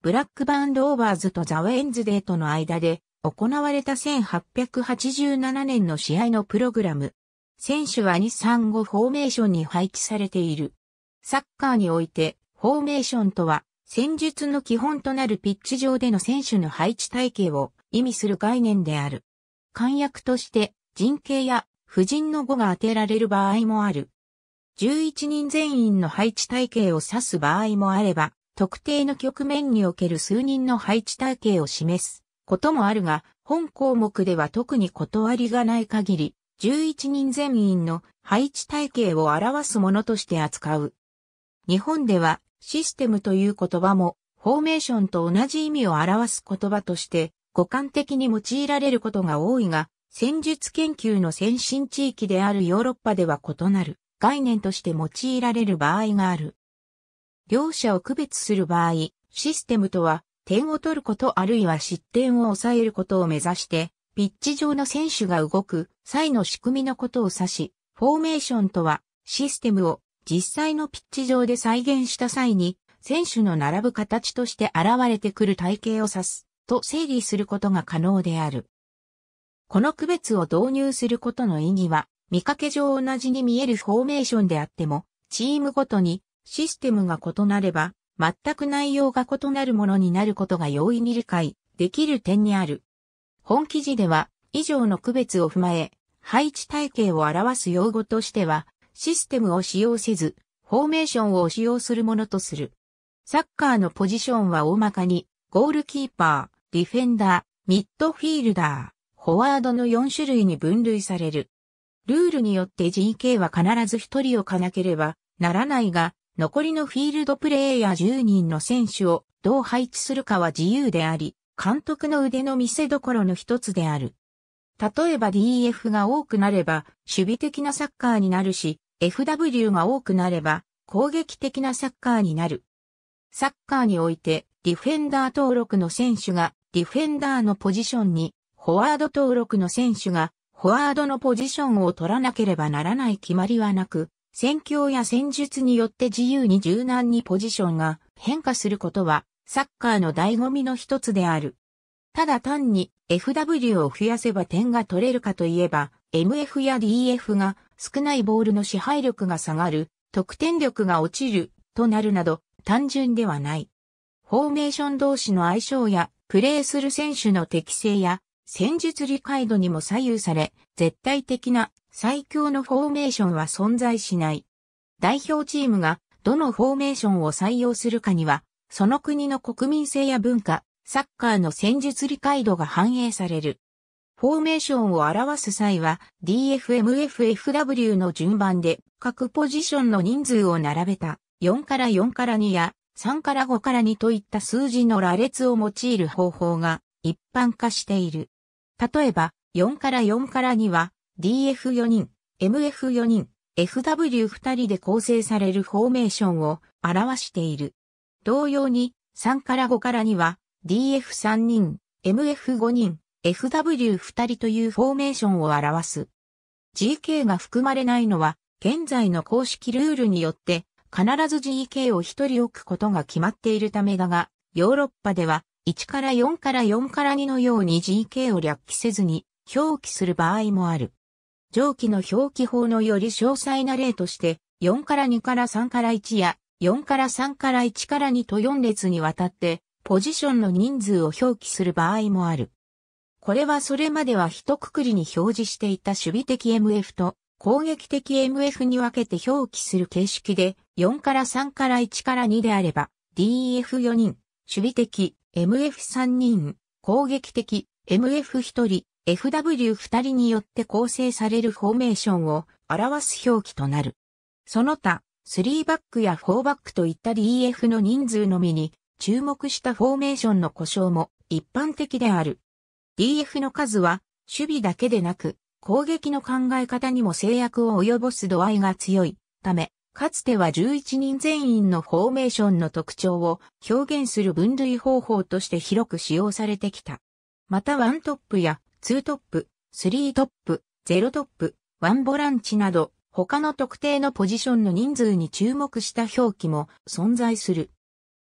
ブラックバーンローバーズとザ・ウェンズデーとの間で行われた1887年の試合のプログラム。選手は235フォーメーションに配置されている。サッカーにおいて、フォーメーションとは、戦術の基本となるピッチ上での選手の配置体系を意味する概念である。簡約として、人形や婦人の語が当てられる場合もある。11人全員の配置体系を指す場合もあれば、特定の局面における数人の配置体系を示すこともあるが、本項目では特に断りがない限り、11人全員の配置体系を表すものとして扱う。日本ではシステムという言葉もフォーメーションと同じ意味を表す言葉として互換的に用いられることが多いが、戦術研究の先進地域であるヨーロッパでは異なる概念として用いられる場合がある。両者を区別する場合、システムとは、点を取ることあるいは失点を抑えることを目指して、ピッチ上の選手が動く際の仕組みのことを指し、フォーメーションとは、システムを実際のピッチ上で再現した際に、選手の並ぶ形として現れてくる体型を指す、と整理することが可能である。この区別を導入することの意義は、見かけ上同じに見えるフォーメーションであっても、チームごとにシステムが異なれば、全く内容が異なるものになることが容易に理解できる点にある。本記事では、以上の区別を踏まえ、配置体系を表す用語としては、システムを使用せず、フォーメーションを使用するものとする。サッカーのポジションは大まかに、ゴールキーパー、ディフェンダー、ミッドフィールダー、フォワードの4種類に分類される。ルールによって GK は必ず1人をかなければならないが、残りのフィールドプレーヤー10人の選手をどう配置するかは自由であり、監督の腕の見せどころの一つである。例えば DF が多くなれば、守備的なサッカーになるし、FW が多くなれば、攻撃的なサッカーになる。サッカーにおいて、ディフェンダー登録の選手が、ディフェンダーのポジションに、フォワード登録の選手が、フォワードのポジションを取らなければならない決まりはなく、戦況や戦術によって自由に柔軟にポジションが変化することは、サッカーの醍醐味の一つである。ただ単に FW を増やせば点が取れるかといえば、MF や DF が少ないボールの支配力が下がる、得点力が落ちるとなるなど単純ではない。フォーメーション同士の相性や、プレーする選手の適性や、戦術理解度にも左右され、絶対的な最強のフォーメーションは存在しない。代表チームがどのフォーメーションを採用するかには、その国の国民性や文化、サッカーの戦術理解度が反映される。フォーメーションを表す際は DFMFFW の順番で各ポジションの人数を並べた4から4から2や3から5から2といった数字の羅列を用いる方法が一般化している。例えば4から4から2は DF4 人、MF4 人、FW2 人で構成されるフォーメーションを表している。同様に3から5から2は DF3 人、MF5 人、FW2 人というフォーメーションを表す。GK が含まれないのは現在の公式ルールによって必ず GK を1人置くことが決まっているためだが、ヨーロッパでは1から4から4から2のように GK を略記せずに表記する場合もある。上記の表記法のより詳細な例として、4から2から3から1や、4から3から1から2と4列にわたって、ポジションの人数を表記する場合もある。これはそれまでは一括りに表示していた守備的 MF と攻撃的 MF に分けて表記する形式で、4から3から1から2であれば、DEF4 人、守備的 MF3 人、攻撃的 MF1 人 FW2 人によって構成されるフォーメーションを表す表記となる。その他、3バックや4バックといった DF の人数のみに注目したフォーメーションの故障も一般的である。DF の数は守備だけでなく攻撃の考え方にも制約を及ぼす度合いが強いため、かつては11人全員のフォーメーションの特徴を表現する分類方法として広く使用されてきた。またワントップや2トップ、3トップ、0トップ、1ボランチなど、他の特定のポジションの人数に注目した表記も存在する。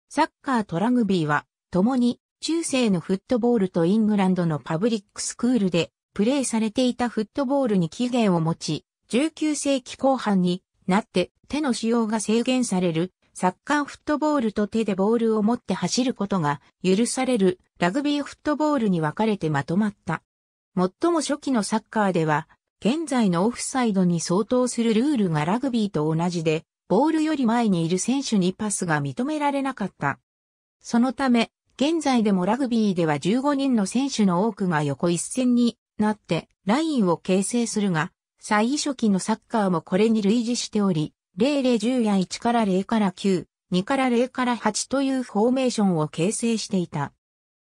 サッカーとラグビーは、共に中世のフットボールとイングランドのパブリックスクールでプレーされていたフットボールに起源を持ち、19世紀後半になって手の使用が制限されるサッカーフットボールと手でボールを持って走ることが許されるラグビーフットボールに分かれてまとまった。最も初期のサッカーでは、現在のオフサイドに相当するルールがラグビーと同じで、ボールより前にいる選手にパスが認められなかった。そのため、現在でもラグビーでは15人の選手の多くが横一線になってラインを形成するが、最初期のサッカーもこれに類似しており、0010や1から0から9、2から0から8というフォーメーションを形成していた。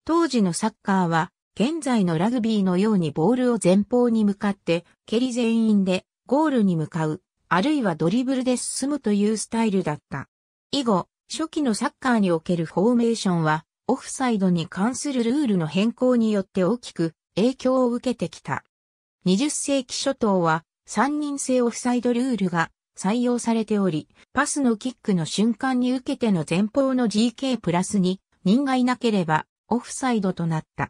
当時のサッカーは現在のラグビーのようにボールを前方に向かって蹴り全員でゴールに向かう、あるいはドリブルで進むというスタイルだった。以後、初期のサッカーにおけるフォーメーションは、オフサイドに関するルールの変更によって大きく影響を受けてきた。20世紀初頭は3人制オフサイドルールが採用されており、パスのキックの瞬間に受けての前方の GK プラスに人がいなければオフサイドとなった。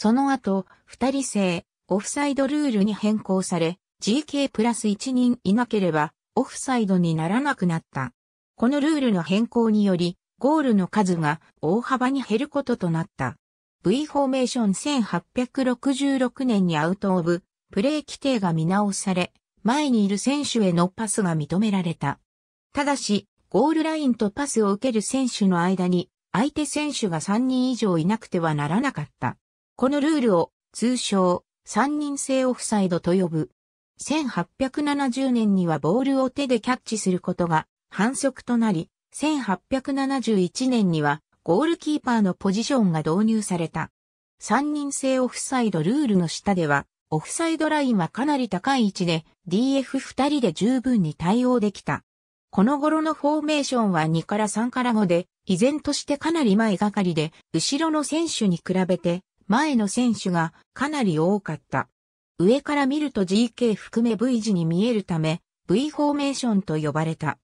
その後、二人制、オフサイドルールに変更され、GK プラス1人いなければ、オフサイドにならなくなった。このルールの変更により、ゴールの数が大幅に減ることとなった。V フォーメーション1866年にアウトオブ、プレー規定が見直され、前にいる選手へのパスが認められた。ただし、ゴールラインとパスを受ける選手の間に、相手選手が3人以上いなくてはならなかった。このルールを通称三人制オフサイドと呼ぶ。1870年にはボールを手でキャッチすることが反則となり、1871年にはゴールキーパーのポジションが導入された。三人制オフサイドルールの下では、オフサイドラインはかなり高い位置で DF2 人で十分に対応できた。この頃のフォーメーションは2から3から5で、依然としてかなり前がかりで、後ろの選手に比べて前の選手がかなり多かった。上から見ると GK 含め V 字に見えるため、V フォーメーションと呼ばれた。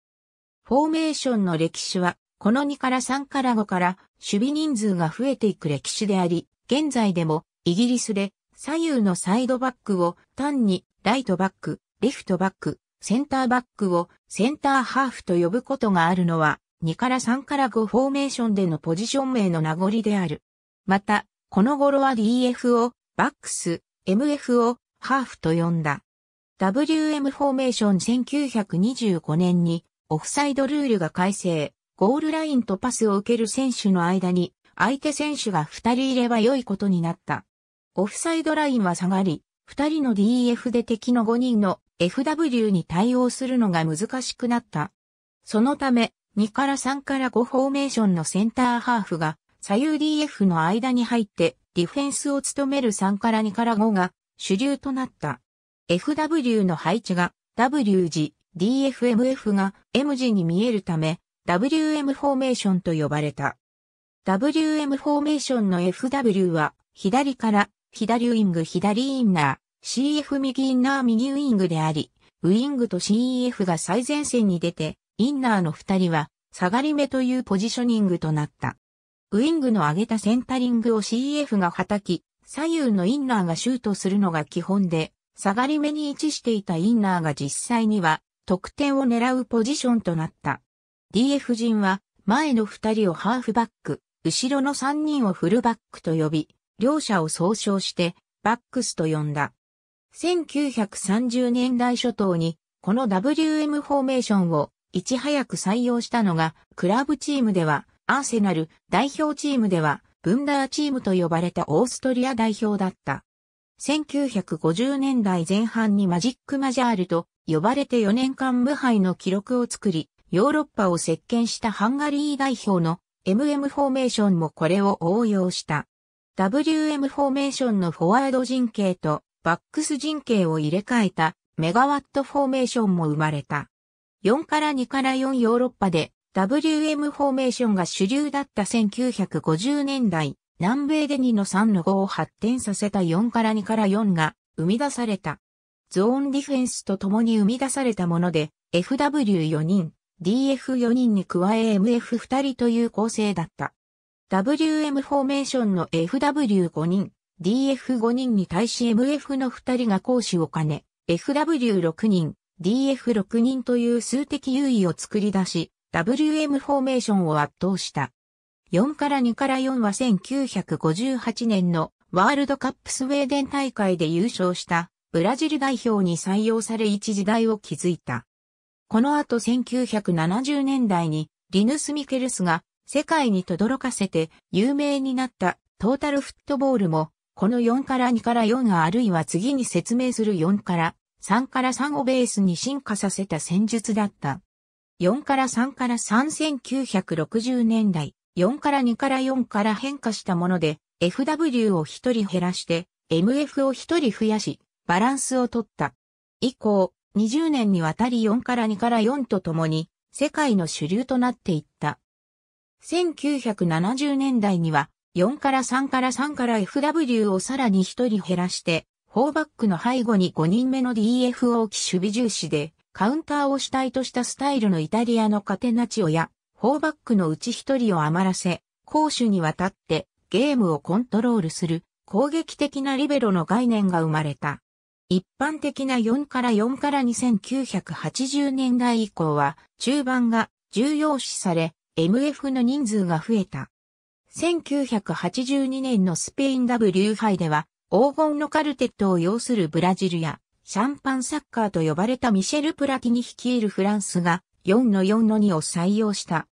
フォーメーションの歴史は、この2から3から5から守備人数が増えていく歴史であり、現在でもイギリスで左右のサイドバックを単にライトバック、レフトバック、センターバックをセンターハーフと呼ぶことがあるのは2から3から5フォーメーションでのポジション名の名残である。また、この頃は DF をバックス、MF をハーフと呼んだ。WM フォーメーション1925年にオフサイドルールが改正、ゴールラインとパスを受ける選手の間に相手選手が2人いれば良いことになった。オフサイドラインは下がり、2人の DF で敵の5人の FW に対応するのが難しくなった。そのため、2から3から5フォーメーションのセンターハーフが左右 DF の間に入ってディフェンスを務める3から2から5が主流となった。FW の配置が W 字、DFMF が M 字に見えるため WM フォーメーションと呼ばれた。WM フォーメーションの FW は左から左ウィング左インナー、CF 右インナー右ウィングであり、ウィングと CEF が最前線に出て、インナーの二人は下がり目というポジショニングとなった。ウイングの上げたセンタリングを CF がはたき、左右のインナーがシュートするのが基本で、下がり目に位置していたインナーが実際には、得点を狙うポジションとなった。DF 陣は、前の二人をハーフバック、後ろの三人をフルバックと呼び、両者を総称して、バックスと呼んだ。1930年代初頭に、この WM フォーメーションをいち早く採用したのが、クラブチームでは、アーセナル代表チームでは、ブンダーチームと呼ばれたオーストリア代表だった。1950年代前半にマジックマジャールと呼ばれて4年間無敗の記録を作り、ヨーロッパを席巻したハンガリー代表の MM フォーメーションもこれを応用した。WM フォーメーションのフォワード陣形とバックス陣形を入れ替えたメガワットフォーメーションも生まれた。4から2から4ヨーロッパで WM フォーメーションが主流だった1950年代、南米で2の3の5を発展させた4から2から4が生み出された。ゾーンディフェンスと共に生み出されたもので、FW4 人、DF4 人に加え MF2 人という構成だった。WM フォーメーションの FW5 人、DF5 人に対し MF の2人が講師を兼ね、FW6 人、DF6 人という数的優位を作り出し、WM フォーメーションを圧倒した。4から2から4は1958年のワールドカップスウェーデン大会で優勝したブラジル代表に採用され一時代を築いた。この後1970年代にリヌス・ミケルスが世界に轟かせて有名になったトータルフットボールもこの4から2から4があるいは次に説明する4から3から3をベースに進化させた戦術だった。4から3から3 1960年代、4から2から4から変化したもので、FW を1人減らして、MF を1人増やし、バランスを取った。以降、20年にわたり4から2から4とともに、世界の主流となっていった。1970年代には、4から3から3から FW をさらに1人減らして、4バックの背後に5人目の DF を置き守備重視で、カウンターを主体としたスタイルのイタリアのカテナチオや、フォーバックのうち一人を余らせ、攻守にわたってゲームをコントロールする攻撃的なリベロの概念が生まれた。一般的な4から4から2980年代以降は中盤が重要視され MF の人数が増えた。1982年のスペイン W 杯では黄金のカルテットを要するブラジルやシャンパンサッカーと呼ばれたミシェル・プラティニ率いるフランスが4の4の2を採用した。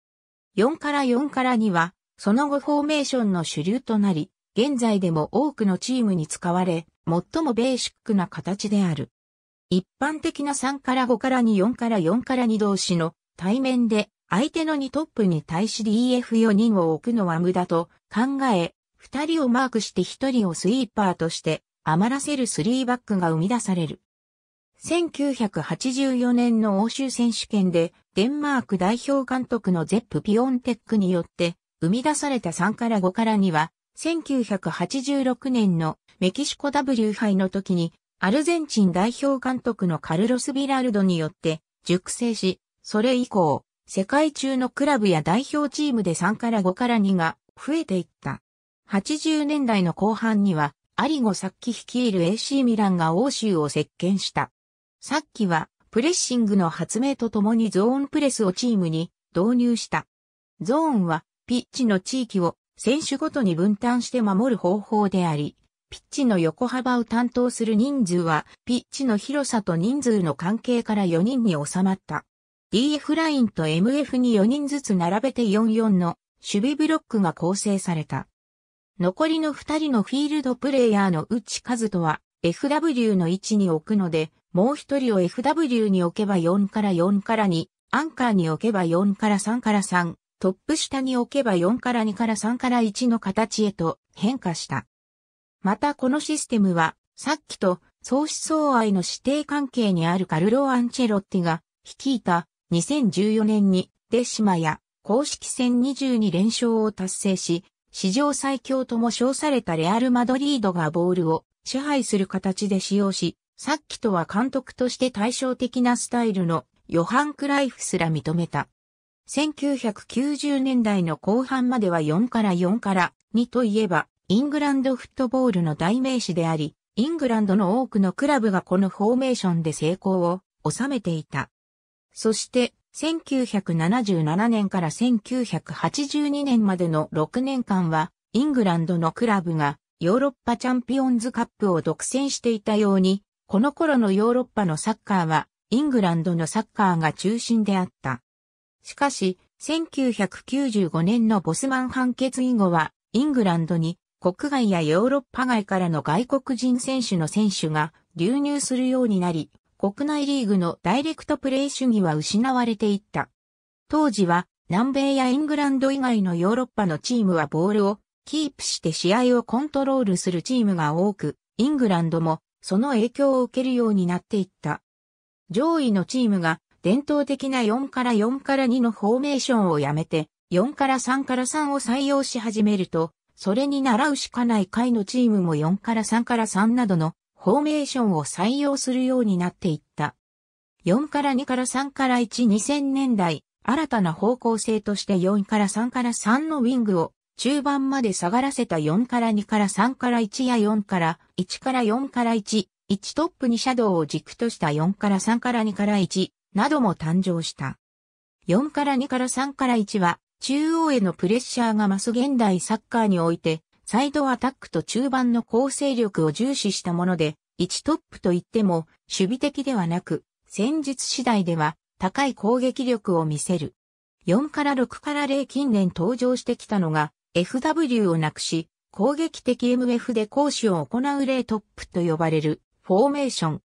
4から4から2は、その後フォーメーションの主流となり、現在でも多くのチームに使われ、最もベーシックな形である。一般的な3から5から2、4から4から2同士の対面で相手の2トップに対し DF4 人を置くのは無駄と考え、2人をマークして1人をスイーパーとして余らせる3バックが生み出される。1984年の欧州選手権でデンマーク代表監督のゼップ・ピオンテックによって生み出された3から5からには1986年のメキシコ W 杯の時にアルゼンチン代表監督のカルロス・ビラルドによって熟成し、それ以降、世界中のクラブや代表チームで3から5から2が増えていった。80年代の後半には、アリゴ・サッキ率いる AC ミランが欧州を席巻した。さっきは、プレッシングの発明とともにゾーンプレスをチームに導入した。ゾーンは、ピッチの地域を選手ごとに分担して守る方法であり、ピッチの横幅を担当する人数は、ピッチの広さと人数の関係から4人に収まった。DF ラインと MF に4人ずつ並べて44の守備ブロックが構成された。残りの2人のフィールドプレイヤーの内数とは FW の位置に置くので、もう一人を FW に置けば4から4から2、アンカーに置けば4から3から3、トップ下に置けば4から2から3から1の形へと変化した。またこのシステムは、さっきと創思相愛の指定関係にあるカルロ・アンチェロッティが率いた2014年にデシマや公式戦22連勝を達成し、史上最強とも称されたレアル・マドリードがボールを支配する形で使用し、さっきとは監督として対照的なスタイルのヨハン・クライフすら認めた。1990年代の後半までは4から4から2といえば、イングランドフットボールの代名詞であり、イングランドの多くのクラブがこのフォーメーションで成功を収めていた。そして、1977年から1982年までの6年間は、イングランドのクラブがヨーロッパチャンピオンズカップを独占していたように、この頃のヨーロッパのサッカーは、イングランドのサッカーが中心であった。しかし、1995年のボスマン判決以後は、イングランドに国外やヨーロッパ外からの外国人選手の選手が流入するようになり、国内リーグのダイレクトプレイ主義は失われていった。当時は南米やイングランド以外のヨーロッパのチームはボールをキープして試合をコントロールするチームが多く、イングランドもその影響を受けるようになっていった。上位のチームが伝統的な4から4から2のフォーメーションをやめて、4から3から3を採用し始めると、それに習うしかない回のチームも4から3から3などのフォーメーションを採用するようになっていった。4から2から3から1、2000年代、新たな方向性として4から3から3のウィングを中盤まで下がらせた4から2から3から1や4から1から4から1、1トップにシャドウを軸とした4から3から2から1なども誕生した。4から2から3から1は中央へのプレッシャーが増す現代サッカーにおいてサイドアタックと中盤の構成力を重視したもので1トップといっても守備的ではなく戦術次第では高い攻撃力を見せる。4から6から0近年登場してきたのが FW をなくし、攻撃的 MF で講師を行う例トップと呼ばれるフォーメーション。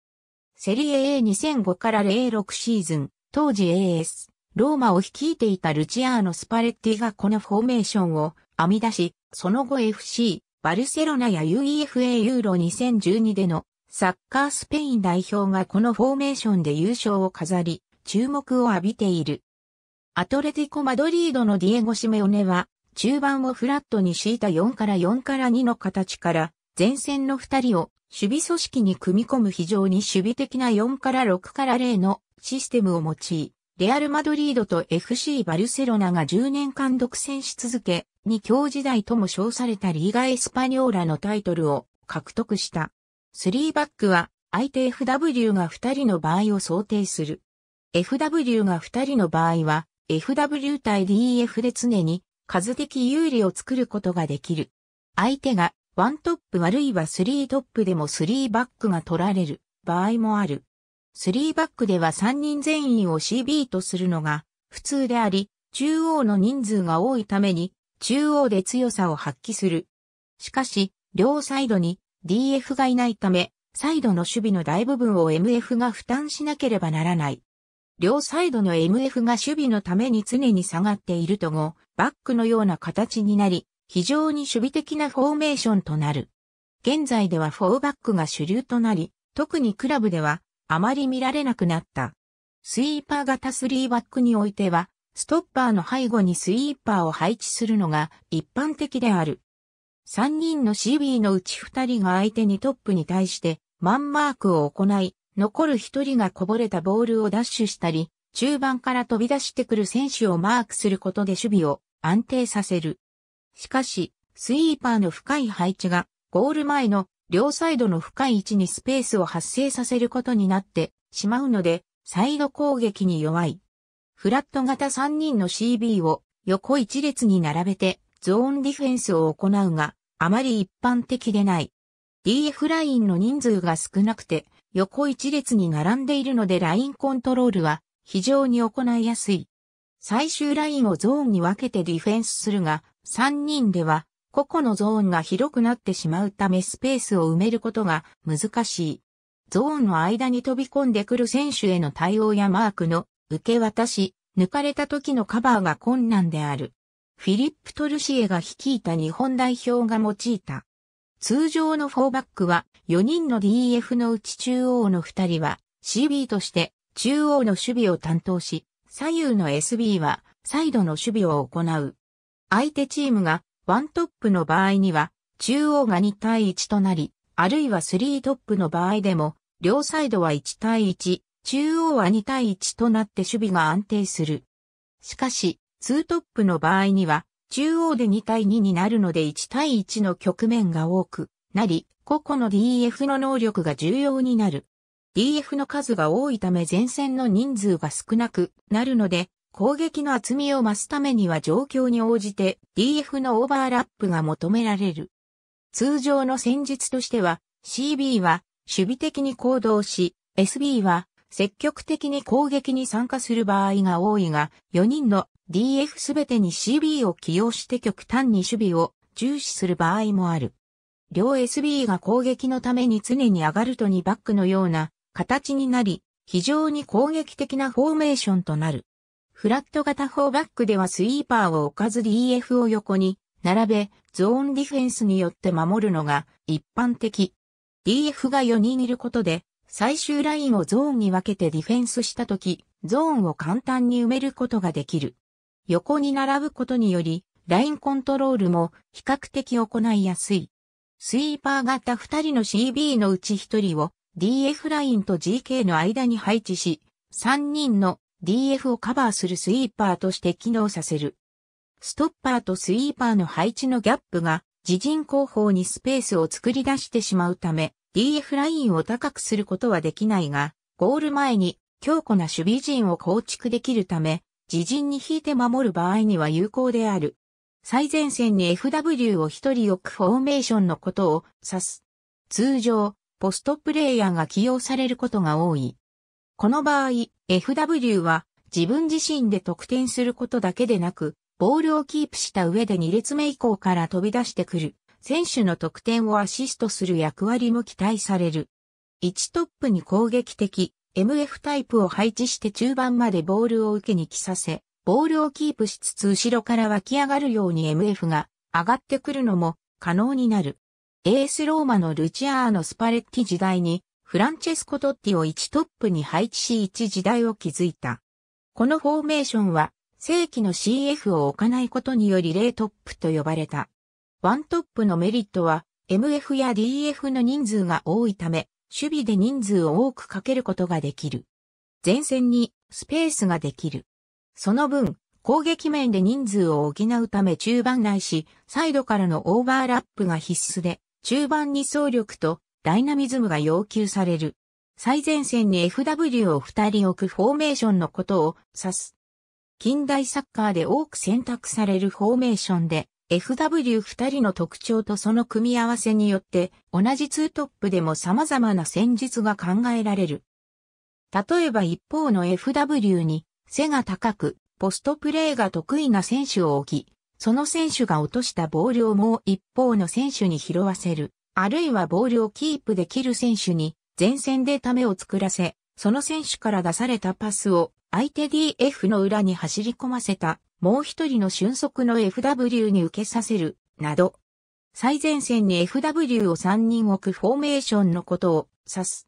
セリエ A2005 から06シーズン、当時 AS、ローマを率いていたルチアーノ・スパレッティがこのフォーメーションを編み出し、その後 FC、バルセロナや UEFA ユーロ2012でのサッカースペイン代表がこのフォーメーションで優勝を飾り、注目を浴びている。アトレティコ・マドリードのディエゴ・シメオネは、中盤をフラットに敷いた4から4から2の形から、前線の2人を守備組織に組み込む非常に守備的な4から6から0のシステムを用い、レアル・マドリードと FC バルセロナが10年間独占し続け、2強時代とも称されたリーガ・エスパニョーラのタイトルを獲得した。3バックは相手 FW が2人の場合を想定する。FW が2人の場合は、FW 対 DF で常に数的有利を作ることができる。相手がワントップあるいはスリートップでもスリーバックが取られる場合もある。スリーバックでは3人全員を CB とするのが普通であり、中央の人数が多いために中央で強さを発揮する。しかし、両サイドに DF がいないため、サイドの守備の大部分を MF が負担しなければならない。両サイドの MF が守備のために常に下がっていると後、バックのような形になり、非常に守備的なフォーメーションとなる。現在ではフォーバックが主流となり、特にクラブではあまり見られなくなった。スイーパー型3バックにおいては、ストッパーの背後にスイーパーを配置するのが一般的である。3人の CB のうち2人が相手にトップに対してマンマークを行い、残る一人がこぼれたボールをダッシュしたり、中盤から飛び出してくる選手をマークすることで守備を安定させる。しかし、スイーパーの深い配置が、ゴール前の両サイドの深い位置にスペースを発生させることになってしまうので、サイド攻撃に弱い。フラット型3人の CB を横一列に並べてゾーンディフェンスを行うが、あまり一般的でない。DF ラインの人数が少なくて、横一列に並んでいるのでラインコントロールは非常に行いやすい。最終ラインをゾーンに分けてディフェンスするが、3人では個々のゾーンが広くなってしまうためスペースを埋めることが難しい。ゾーンの間に飛び込んでくる選手への対応やマークの受け渡し、抜かれた時のカバーが困難である。フィリップ・トルシエが率いた日本代表が用いた通常の4バックは4人の DF のうち中央の2人は CB として中央の守備を担当し、左右の SB はサイドの守備を行う。相手チームが1トップの場合には中央が2対1となり、あるいは3トップの場合でも両サイドは1対1、中央は2対1となって守備が安定する。しかし、2トップの場合には中央で2対2になるので1対1の局面が多くなり、個々の DF の能力が重要になる。DF の数が多いため前線の人数が少なくなるので、攻撃の厚みを増すためには状況に応じて DF のオーバーラップが求められる。通常の戦術としては CB は守備的に行動し SB は積極的に攻撃に参加する場合が多いが4人の DF すべてに CB を起用して極端に守備を重視する場合もある。両 SB が攻撃のために常に上がると2バックのような形になり、非常に攻撃的なフォーメーションとなる。フラット型4バックではスイーパーを置かず DF を横に並べ、ゾーンディフェンスによって守るのが一般的。DF が4人いることで、最終ラインをゾーンに分けてディフェンスしたとき、ゾーンを簡単に埋めることができる。横に並ぶことにより、ラインコントロールも比較的行いやすい。スイーパー型2人の CB のうち1人を DF ラインと GK の間に配置し、3人の DF をカバーするスイーパーとして機能させる。ストッパーとスイーパーの配置のギャップが自陣後方にスペースを作り出してしまうため、DF ラインを高くすることはできないが、ゴール前に強固な守備陣を構築できるため、自陣に引いて守る場合には有効である。最前線に FW を一人置くフォーメーションのことを指す。通常、ポストプレイヤーが起用されることが多い。この場合、FW は自分自身で得点することだけでなく、ボールをキープした上で2列目以降から飛び出してくる、選手の得点をアシストする役割も期待される。1トップに攻撃的、MF タイプを配置して中盤までボールを受けに来させ、ボールをキープしつつ後ろから湧き上がるように MF が上がってくるのも可能になる。エースローマのルチアーノ・スパレッティ時代にフランチェスコ・トッティを1トップに配置し1時代を築いた。このフォーメーションは正規の CF を置かないことにより0トップと呼ばれた。1トップのメリットは MF や DF の人数が多いため守備で人数を多くかけることができる。前線にスペースができる。その分、攻撃面で人数を補うため中盤内し、サイドからのオーバーラップが必須で、中盤に走力とダイナミズムが要求される。最前線に FW を2人置くフォーメーションのことを指す。近代サッカーで多く選択されるフォーメーションで、FW2 人の特徴とその組み合わせによって同じツートップでも様々な戦術が考えられる。例えば一方の FW に背が高くポストプレーが得意な選手を置き、その選手が落としたボールをもう一方の選手に拾わせる、あるいはボールをキープできる選手に前線でためを作らせ、その選手から出されたパスを相手 DF の裏に走り込ませたもう一人の俊足の FW に受けさせる、など。最前線に FW を3人置くフォーメーションのことを指す。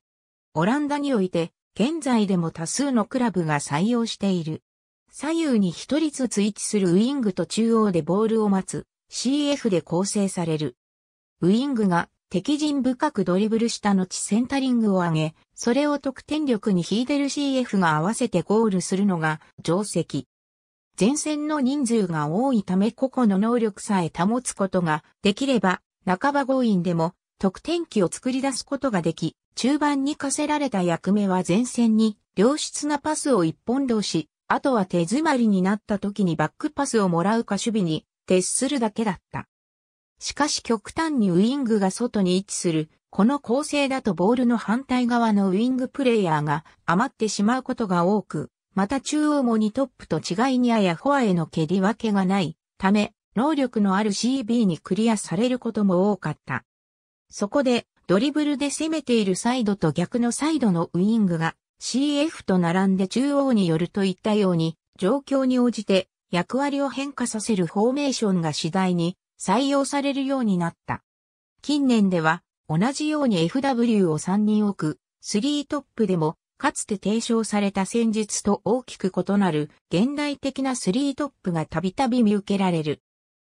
オランダにおいて、現在でも多数のクラブが採用している。左右に一人ずつ位置するウイングと中央でボールを待つ CF で構成される。ウイングが敵陣深くドリブルした後センタリングを上げ、それを得点力に引いてる CF が合わせてゴールするのが定石。前線の人数が多いため個々の能力さえ保つことができれば、半ば強引でも得点機を作り出すことができ、中盤に課せられた役目は前線に良質なパスを一本通し、あとは手詰まりになった時にバックパスをもらうか守備に徹するだけだった。しかし極端にウイングが外に位置する、この構成だとボールの反対側のウイングプレイヤーが余ってしまうことが多く、また中央も2トップと違いにあやフォアへの蹴り分けがないため、能力のある CB にクリアされることも多かった。そこで、ドリブルで攻めているサイドと逆のサイドのウイングが CF と並んで中央によるといったように、状況に応じて役割を変化させるフォーメーションが次第に採用されるようになった。近年では同じように FW を3人置く、3トップでもかつて提唱された戦術と大きく異なる現代的なスリートップがたびたび見受けられる。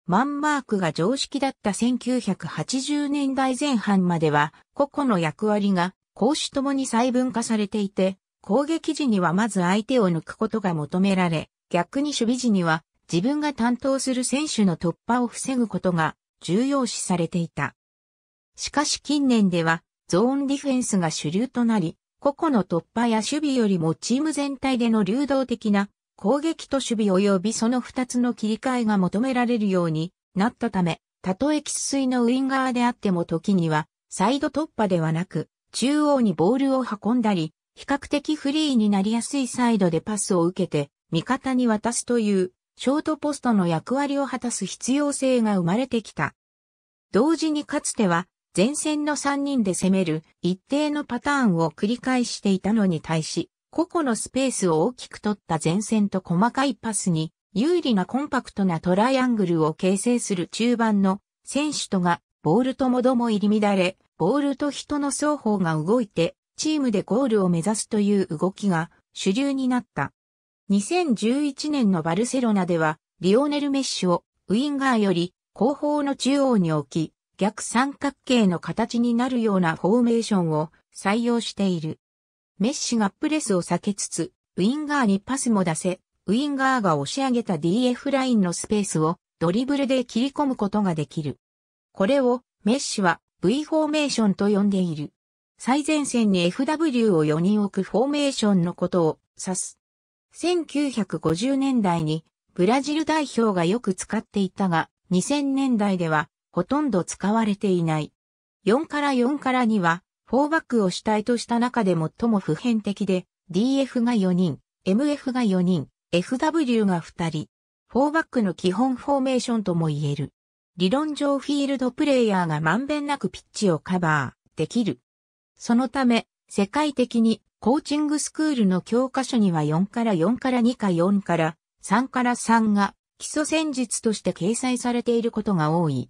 マンマークが常識だった1980年代前半までは個々の役割が攻守ともに細分化されていて、攻撃時にはまず相手を抜くことが求められ、逆に守備時には自分が担当する選手の突破を防ぐことが重要視されていた。しかし近年ではゾーンディフェンスが主流となり、個々の突破や守備よりもチーム全体での流動的な攻撃と守備及びその2つの切り替えが求められるようになったため、たとえ喫水のウィンガーであっても時には、サイド突破ではなく、中央にボールを運んだり、比較的フリーになりやすいサイドでパスを受けて、味方に渡すという、ショートポストの役割を果たす必要性が生まれてきた。同時にかつては、前線の3人で攻める一定のパターンを繰り返していたのに対し、個々のスペースを大きく取った前線と細かいパスに有利なコンパクトなトライアングルを形成する中盤の選手とがボールともども入り乱れ、ボールと人の双方が動いてチームでゴールを目指すという動きが主流になった。2011年のバルセロナではリオネル・メッシュをウィンガーより後方の中央に置き、逆三角形の形になるようなフォーメーションを採用している。メッシがプレスを避けつつ、ウィンガーにパスも出せ、ウィンガーが押し上げた DF ラインのスペースをドリブルで切り込むことができる。これをメッシは V フォーメーションと呼んでいる。最前線に FW を4人置くフォーメーションのことを指す。1950年代にブラジル代表がよく使っていたが、2000年代ではほとんど使われていない。4から4から2は、4バックを主体とした中で最も普遍的で、DF が4人、MF が4人、FW が2人。4バックの基本フォーメーションとも言える。理論上フィールドプレイヤーがまんべんなくピッチをカバーできる。そのため、世界的にコーチングスクールの教科書には4から4から2か4から3から3が基礎戦術として掲載されていることが多い。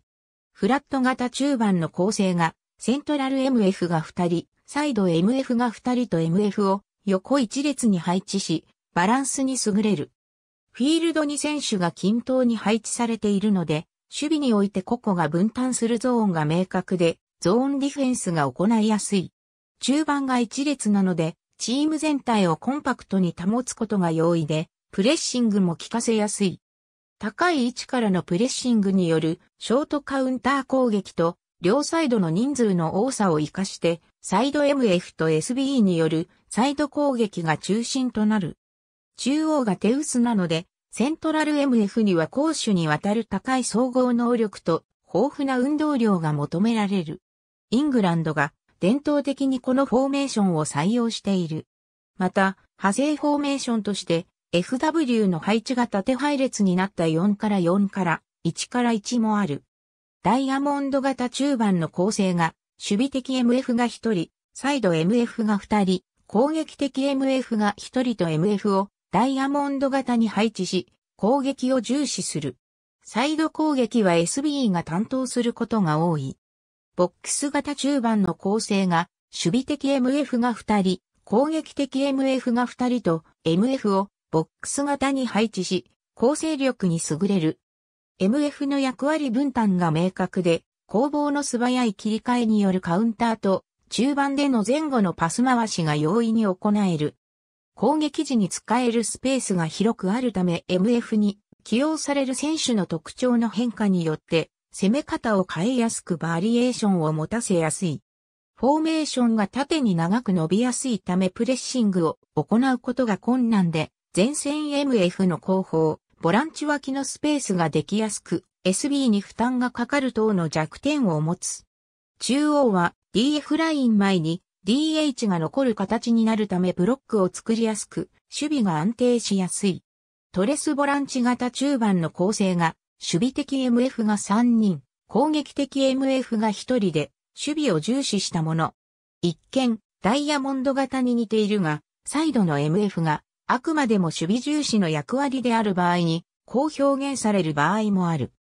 フラット型中盤の構成が、セントラル MF が2人、サイド MF が2人と MF を横一列に配置し、バランスに優れる。フィールドに選手が均等に配置されているので、守備において個々が分担するゾーンが明確で、ゾーンディフェンスが行いやすい。中盤が一列なので、チーム全体をコンパクトに保つことが容易で、プレッシングも効かせやすい。高い位置からのプレッシングによるショートカウンター攻撃と両サイドの人数の多さを活かしてサイド MF と SBE によるサイド攻撃が中心となる。中央が手薄なのでセントラル MF には攻守にわたる高い総合能力と豊富な運動量が求められる。イングランドが伝統的にこのフォーメーションを採用している。また、派生フォーメーションとして FW の配置が縦配列になった4から4から1から1もある。ダイヤモンド型中盤の構成が、守備的 MF が1人、サイド MF が2人、攻撃的 MF が1人と MF をダイヤモンド型に配置し、攻撃を重視する。サイド攻撃は SBE が担当することが多い。ボックス型中盤の構成が、守備的 MF が2人、攻撃的 MF が2人と MF をボックス型に配置し、構成力に優れる。MF の役割分担が明確で、攻防の素早い切り替えによるカウンターと、中盤での前後のパス回しが容易に行える。攻撃時に使えるスペースが広くあるため MF に起用される選手の特徴の変化によって攻め方を変えやすくバリエーションを持たせやすい。フォーメーションが縦に長く伸びやすいためプレッシングを行うことが困難で前線 MF の後方、ボランチ脇のスペースができやすく、SB に負担がかかる等の弱点を持つ。中央は DF ライン前に DH が残る形になるためブロックを作りやすく、守備が安定しやすい。トレスボランチ型中盤の構成が、守備的 MF が3人、攻撃的 MF が1人で、守備を重視したもの。一見、ダイヤモンド型に似ているが、サイドの MF があくまでも守備重視の役割である場合に、こう表現される場合もある。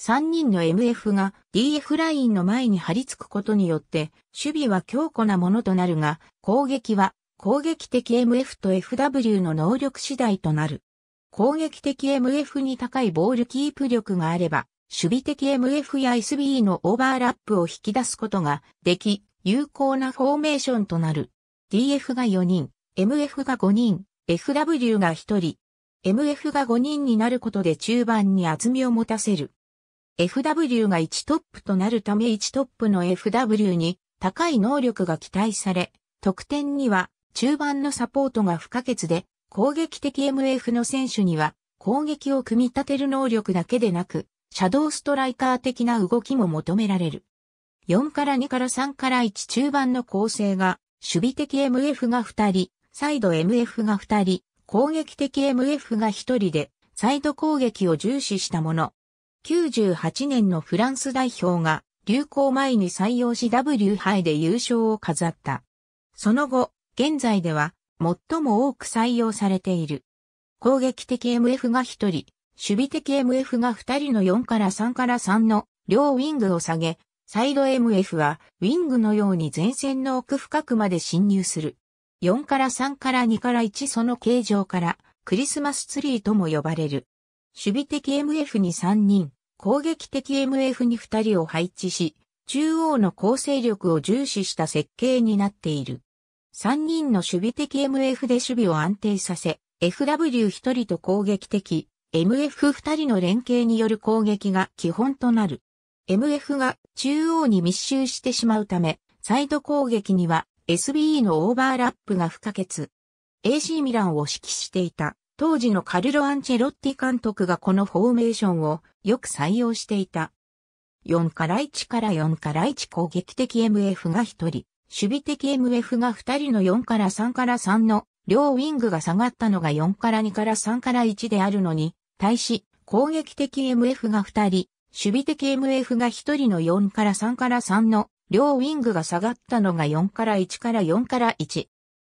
3人の MF が DF ラインの前に張り付くことによって、守備は強固なものとなるが、攻撃は攻撃的 MF と FW の能力次第となる。攻撃的 MF に高いボールキープ力があれば、守備的 MF や SB のオーバーラップを引き出すことができ、有効なフォーメーションとなる。DF が4人、MF が5人、FW が1人、MF が5人になることで中盤に厚みを持たせる。FW が1トップとなるため1トップの FW に高い能力が期待され、得点には中盤のサポートが不可欠で、攻撃的 MF の選手には攻撃を組み立てる能力だけでなく、シャドウストライカー的な動きも求められる。4から2から3から1中盤の構成が、守備的 MF が2人、サイド MF が2人、攻撃的 MF が1人で、サイド攻撃を重視したもの。98年のフランス代表が、流行前に採用し W 杯で優勝を飾った。その後、現在では、最も多く採用されている。攻撃的 MF が1人、守備的 MF が2人の4から3から3の両ウィングを下げ、サイド MF はウィングのように前線の奥深くまで侵入する。4から3から2から1その形状からクリスマスツリーとも呼ばれる。守備的 MF に3人、攻撃的 MF に2人を配置し、中央の構成力を重視した設計になっている。3人の守備的 MF で守備を安定させ、FW1 人と攻撃的、MF2 人の連携による攻撃が基本となる。MF が中央に密集してしまうため、サイド攻撃には SBE のオーバーラップが不可欠。AC ミランを指揮していた、当時のカルロ・アンチェロッティ監督がこのフォーメーションをよく採用していた。4から1から4から1攻撃的 MF が1人、守備的 MF が2人の4から3から3の両ウィングが下がったのが4から2から3から1であるのに、対し攻撃的 MF が2人、守備的 MF が1人の4から3から3の両ウィングが下がったのが4から1から4から1。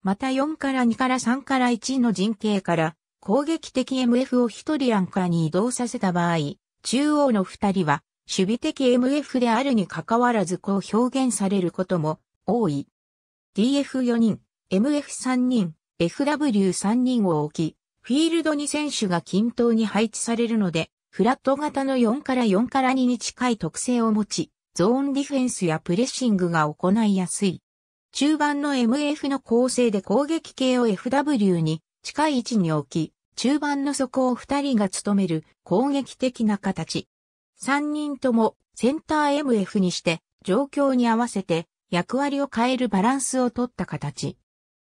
また4から2から3から1の陣形から攻撃的 MF を1人アンカーに移動させた場合、中央の2人は守備的 MF であるに関わらずこう表現されることも多い。DF4 人、MF3 人、FW3 人を置き、フィールドに選手が均等に配置されるので、フラット型の4から4から2に近い特性を持ち、ゾーンディフェンスやプレッシングが行いやすい。中盤の MF の構成で攻撃系を FW に近い位置に置き、中盤の底を2人が務める攻撃的な形。3人ともセンター MF にして状況に合わせて役割を変えるバランスをとった形。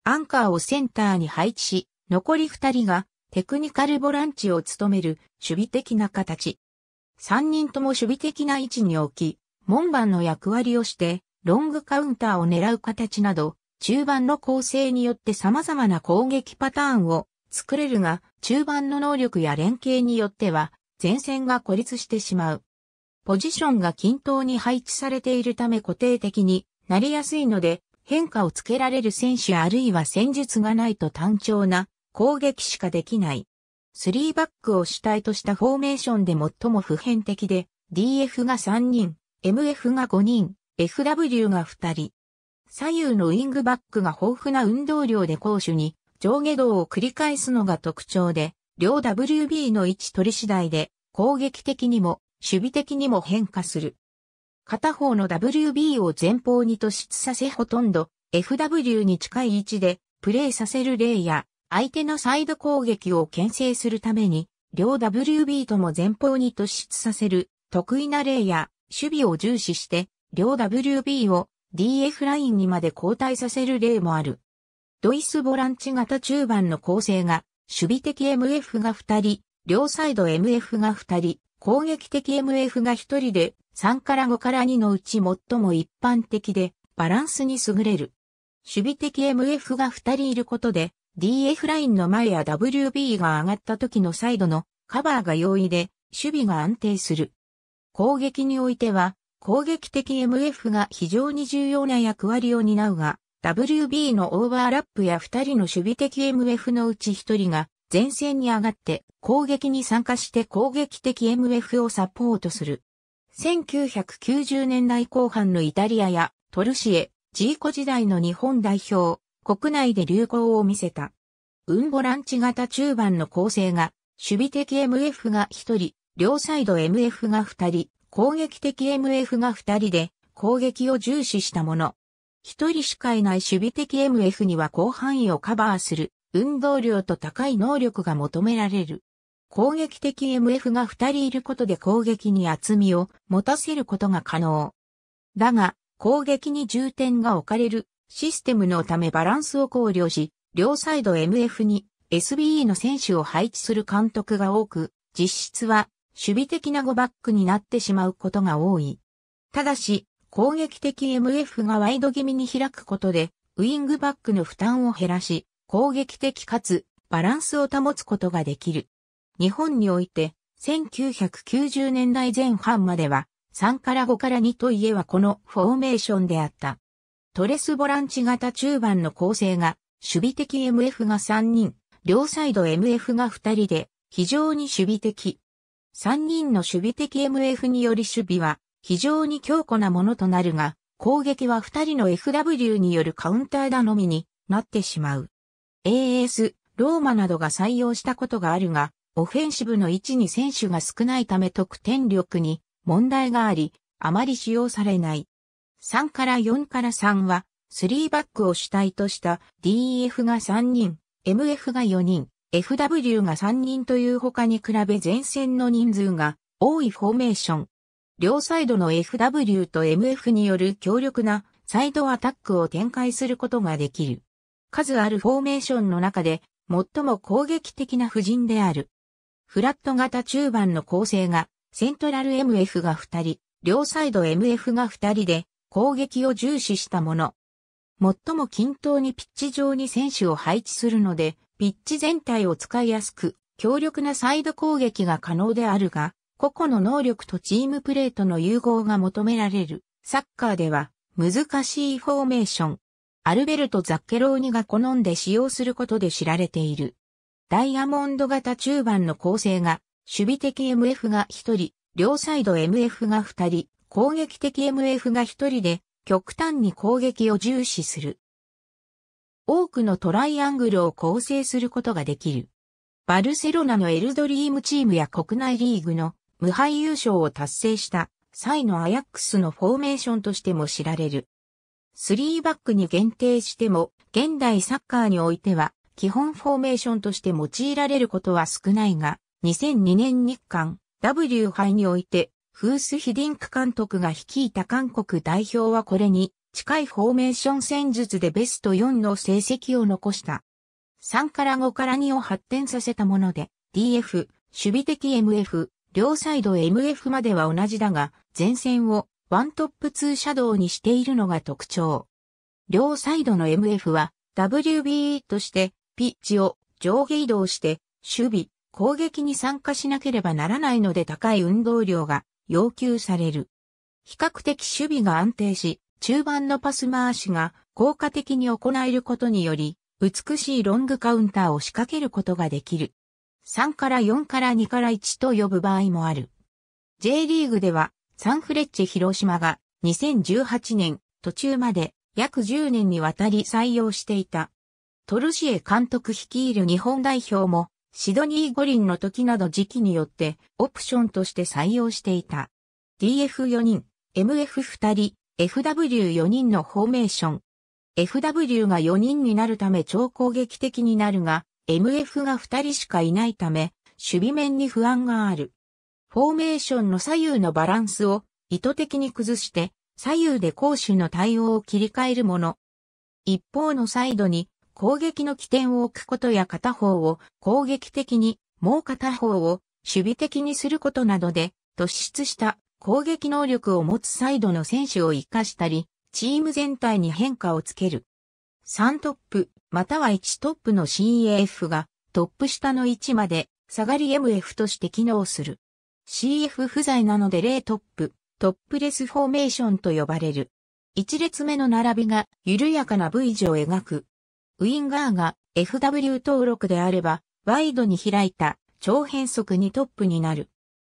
アンカーをセンターに配置し、残り2人がテクニカルボランチを務める守備的な形。3人とも守備的な位置に置き、門番の役割をして、ロングカウンターを狙う形など、中盤の構成によって様々な攻撃パターンを作れるが、中盤の能力や連携によっては、前線が孤立してしまう。ポジションが均等に配置されているため固定的になりやすいので、変化をつけられる選手あるいは戦術がないと単調な攻撃しかできない。スリーバックを主体としたフォーメーションで最も普遍的で、DF が3人、MF が5人、FW が2人。左右のウィングバックが豊富な運動量で攻守に上下動を繰り返すのが特徴で、両 WB の位置取り次第で攻撃的にも守備的にも変化する。片方の WB を前方に突出させほとんど FW に近い位置でプレーさせる例や相手のサイド攻撃を牽制するために両 WB とも前方に突出させる得意な例や守備を重視して、両 WB を DF ラインにまで交代させる例もある。ドイツボランチ型中盤の構成が、守備的 MF が2人、両サイド MF が2人、攻撃的 MF が1人で、3から5から2のうち最も一般的で、バランスに優れる。守備的 MF が2人いることで、DF ラインの前や WB が上がった時のサイドのカバーが容易で、守備が安定する。攻撃においては、攻撃的 MF が非常に重要な役割を担うが、WB のオーバーラップや2人の守備的 MF のうち1人が前線に上がって攻撃に参加して攻撃的 MF をサポートする。1990年代後半のイタリアやトルシエ、ジーコ時代の日本代表、国内で流行を見せた。ウンボランチ型中盤の構成が、守備的 MF が1人、両サイド MF が2人、攻撃的 MF が2人で、攻撃を重視したもの。一人しかいない守備的 MF には広範囲をカバーする運動量と高い能力が求められる。攻撃的 MF が二人いることで攻撃に厚みを持たせることが可能。だが、攻撃に重点が置かれるシステムのためバランスを考慮し、両サイド MF に SBE の選手を配置する監督が多く、実質は守備的な5バックになってしまうことが多い。ただし、攻撃的 MF がワイド気味に開くことで、ウィングバックの負担を減らし、攻撃的かつバランスを保つことができる。日本において、1990年代前半までは、3から5から2といえばこのフォーメーションであった。トレスボランチ型中盤の構成が、守備的 MF が3人、両サイド MF が2人で、非常に守備的、3人の守備的 MF により守備は非常に強固なものとなるが、攻撃は2人の FW によるカウンター頼みになってしまう。AS、ローマなどが採用したことがあるが、オフェンシブの位置に選手が少ないため得点力に問題があり、あまり使用されない。3から4から3は、3バックを主体とした DF が3人、MF が4人、FW が3人という他に比べ前線の人数が多いフォーメーション。両サイドの FW と MF による強力なサイドアタックを展開することができる。数あるフォーメーションの中で最も攻撃的な布陣である。フラット型中盤の構成がセントラル MF が2人、両サイド MF が2人で攻撃を重視したもの。最も均等にピッチ上に選手を配置するので、ピッチ全体を使いやすく、強力なサイド攻撃が可能であるが、個々の能力とチームプレーとの融合が求められる、サッカーでは、難しいフォーメーション。アルベルト・ザッケローニが好んで使用することで知られている。ダイヤモンド型中盤の構成が、守備的 MF が1人、両サイド MF が2人、攻撃的 MF が1人で、極端に攻撃を重視する。多くのトライアングルを構成することができる。バルセロナのエルドリームチームや国内リーグの無敗優勝を達成した際のアヤックスのフォーメーションとしても知られる。3バックに限定しても、現代サッカーにおいては、基本フォーメーションとして用いられることは少ないが、2002年日韓 W 杯において、フース・ヒディンク監督が率いた韓国代表はこれに近いフォーメーション戦術でベスト4の成績を残した。3から5から2を発展させたもので、DF、守備的 MF、両サイド MF までは同じだが、前線をワントップツーシャドウにしているのが特徴。両サイドの MF は WBE としてピッチを上下移動して守備、攻撃に参加しなければならないので高い運動量が要求される。比較的守備が安定し、中盤のパス回しが効果的に行えることにより、美しいロングカウンターを仕掛けることができる。3から4から2から1と呼ぶ場合もある。J リーグでは、サンフレッチェ広島が2018年途中まで約10年にわたり採用していた。トルシエ監督率いる日本代表も、シドニー五輪の時など時期によってオプションとして採用していた。DF4 人、MF2 人、FW4 人のフォーメーション。FW が4人になるため超攻撃的になるが、MF が2人しかいないため、守備面に不安がある。フォーメーションの左右のバランスを意図的に崩して、左右で攻守の対応を切り替えるもの。一方のサイドに攻撃の起点を置くことや片方を攻撃的に、もう片方を守備的にすることなどで突出した攻撃能力を持つサイドの選手を活かしたり、チーム全体に変化をつける。3トップ、または1トップの CAF がトップ下の位置まで下がり MF として機能する。CF 不在なので0トップ、トップレスフォーメーションと呼ばれる。1列目の並びが緩やかな V 字を描く。ウィンガーが FW 登録であれば、ワイドに開いた長変速にトップになる。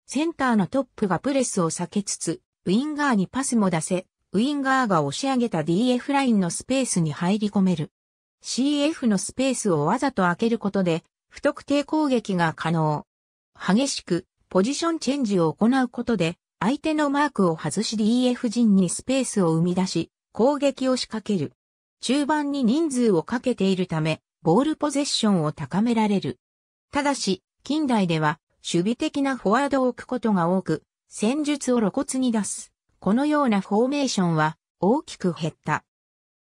センターのトップがプレスを避けつつ、ウィンガーにパスも出せ、ウィンガーが押し上げた DF ラインのスペースに入り込める。CF のスペースをわざと開けることで、不特定攻撃が可能。激しく、ポジションチェンジを行うことで、相手のマークを外し DF 陣にスペースを生み出し、攻撃を仕掛ける。中盤に人数をかけているため、ボールポゼッションを高められる。ただし、近代では、守備的なフォワードを置くことが多く、戦術を露骨に出す。このようなフォーメーションは大きく減った。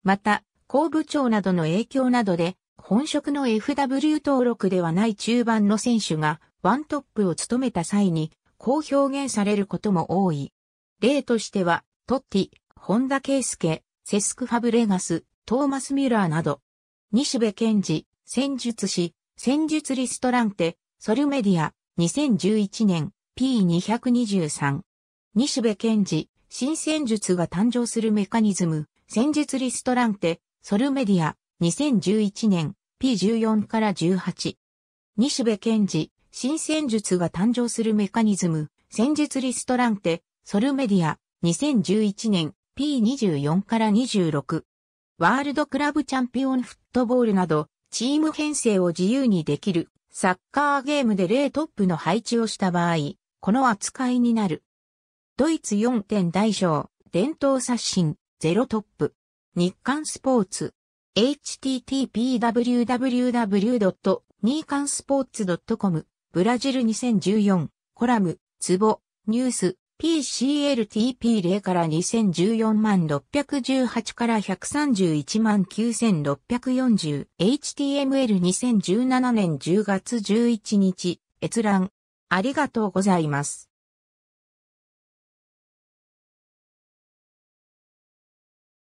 また、後部長などの影響などで、本職の FW 登録ではない中盤の選手がワントップを務めた際に、こう表現されることも多い。例としては、トッティ、本田圭介、セスク・ファブレガス、トーマス・ミュラーなど、西部健治、戦術師、戦術リストランテ、ソルメディア、2011年 P223。西部賢治、新戦術が誕生するメカニズム、戦術リストランテ、ソルメディア、2011年 P14 から18。西部賢治、新戦術が誕生するメカニズム、戦術リストランテ、ソルメディア、2011年 P24 から26。ワールドクラブチャンピオンフットボールなど、チーム編成を自由にできるサッカーゲームで0トップの配置をした場合、この扱いになる。ドイツ4点大賞、伝統刷新、0トップ。日刊スポーツ。http://www. 日刊スポーツ .com。ブラジル2014。コラム、ツボ、ニュース。PCLTP0 から2014万618から131万9640 HTML2017 年10月11日閲覧ありがとうございます。